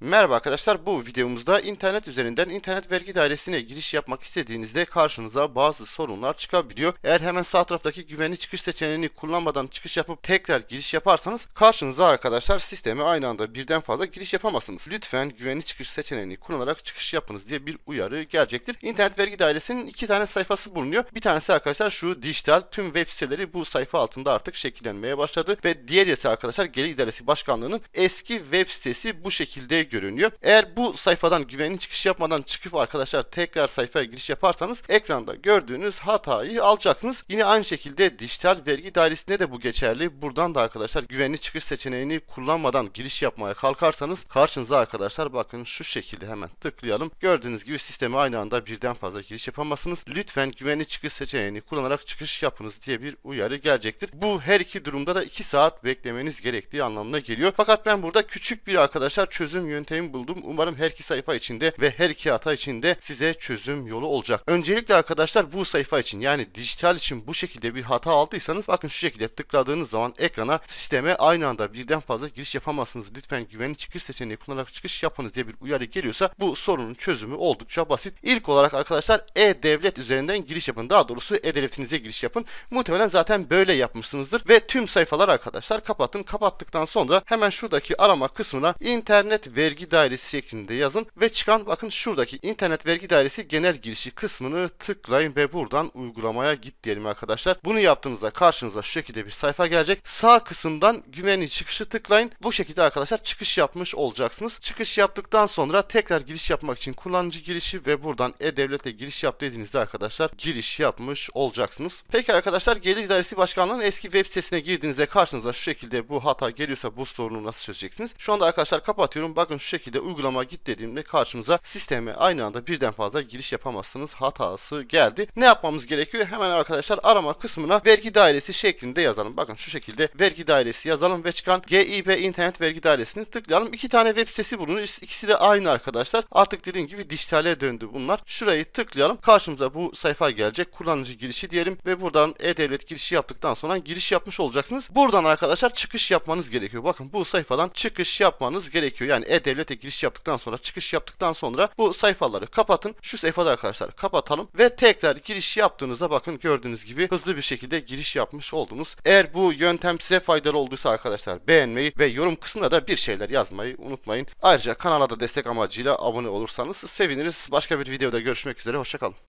Merhaba arkadaşlar bu videomuzda internet üzerinden internet vergi dairesine giriş yapmak istediğinizde karşınıza bazı sorunlar çıkabiliyor. Eğer hemen sağ taraftaki güvenli çıkış seçeneğini kullanmadan çıkış yapıp tekrar giriş yaparsanız karşınıza arkadaşlar sisteme aynı anda birden fazla giriş yapamazsınız. Lütfen güvenli çıkış seçeneğini kullanarak çıkış yapınız diye bir uyarı gelecektir. İnternet vergi dairesinin iki tane sayfası bulunuyor. Bir tanesi arkadaşlar şu dijital tüm web siteleri bu sayfa altında artık şekillenmeye başladı ve diğer ise arkadaşlar Gelir İdaresi Başkanlığı'nın eski web sitesi bu şekilde görünüyor. Eğer bu sayfadan güvenli çıkış yapmadan çıkıp arkadaşlar tekrar sayfaya giriş yaparsanız ekranda gördüğünüz hatayı alacaksınız. Yine aynı şekilde dijital vergi dairesinde de bu geçerli. Buradan da arkadaşlar güvenli çıkış seçeneğini kullanmadan giriş yapmaya kalkarsanız karşınıza arkadaşlar bakın şu şekilde hemen tıklayalım. Gördüğünüz gibi sisteme aynı anda birden fazla giriş yapamazsınız. Lütfen güvenli çıkış seçeneğini kullanarak çıkış yapınız diye bir uyarı gelecektir. Bu her iki durumda da 2 saat beklemeniz gerektiği anlamına geliyor. Fakat ben burada küçük bir arkadaşlar çözüm yöntemi yöntemi buldum. Umarım her iki sayfa içinde ve her iki hata içinde size çözüm yolu olacak. Öncelikle arkadaşlar bu sayfa için yani dijital için bu şekilde bir hata aldıysanız bakın şu şekilde tıkladığınız zaman ekrana sisteme aynı anda birden fazla giriş yapamazsınız. Lütfen güvenli çıkış seçeneği kullanarak çıkış yapınız diye bir uyarı geliyorsa bu sorunun çözümü oldukça basit. İlk olarak arkadaşlar e-devlet üzerinden giriş yapın. Daha doğrusu e-devletinize giriş yapın. Muhtemelen zaten böyle yapmışsınızdır ve tüm sayfalar arkadaşlar kapatın. Kapattıktan sonra hemen şuradaki arama kısmına internet ve vergi dairesi şeklinde yazın ve çıkan bakın şuradaki internet vergi dairesi genel girişi kısmını tıklayın ve buradan uygulamaya git diyelim arkadaşlar. Bunu yaptığınızda karşınıza şu şekilde bir sayfa gelecek. Sağ kısımdan güvenli çıkışı tıklayın. Bu şekilde arkadaşlar çıkış yapmış olacaksınız. Çıkış yaptıktan sonra tekrar giriş yapmak için kullanıcı girişi ve buradan e-devlete giriş yap dediğinizde arkadaşlar giriş yapmış olacaksınız. Peki arkadaşlar Gelir İdaresi Başkanlığı'nın eski web sitesine girdiğinizde karşınıza şu şekilde bu hata geliyorsa bu sorunu nasıl çözeceksiniz? Şu anda arkadaşlar kapatıyorum. Bakın bakın şu şekilde uygulama git dediğimde karşımıza sisteme aynı anda birden fazla giriş yapamazsınız hatası geldi. Ne yapmamız gerekiyor? Hemen arkadaşlar arama kısmına vergi dairesi şeklinde yazalım. Bakın şu şekilde vergi dairesi yazalım ve çıkan GİB internet vergi dairesini tıklayalım. İki tane web sitesi bulunur. İkisi de aynı arkadaşlar. Artık dediğim gibi dijitale döndü bunlar. Şurayı tıklayalım. Karşımıza bu sayfa gelecek. Kullanıcı girişi diyelim ve buradan e-devlet girişi yaptıktan sonra giriş yapmış olacaksınız. Buradan arkadaşlar çıkış yapmanız gerekiyor. Bakın bu sayfadan çıkış yapmanız gerekiyor. Yani e devlete giriş yaptıktan sonra çıkış yaptıktan sonra bu sayfaları kapatın. Şu sayfada arkadaşlar kapatalım ve tekrar giriş yaptığınızda bakın gördüğünüz gibi hızlı bir şekilde giriş yapmış oldunuz. Eğer bu yöntem size faydalı olduysa arkadaşlar beğenmeyi ve yorum kısmına da bir şeyler yazmayı unutmayın. Ayrıca kanala da destek amacıyla abone olursanız seviniriz. Başka bir videoda görüşmek üzere. Hoşçakalın.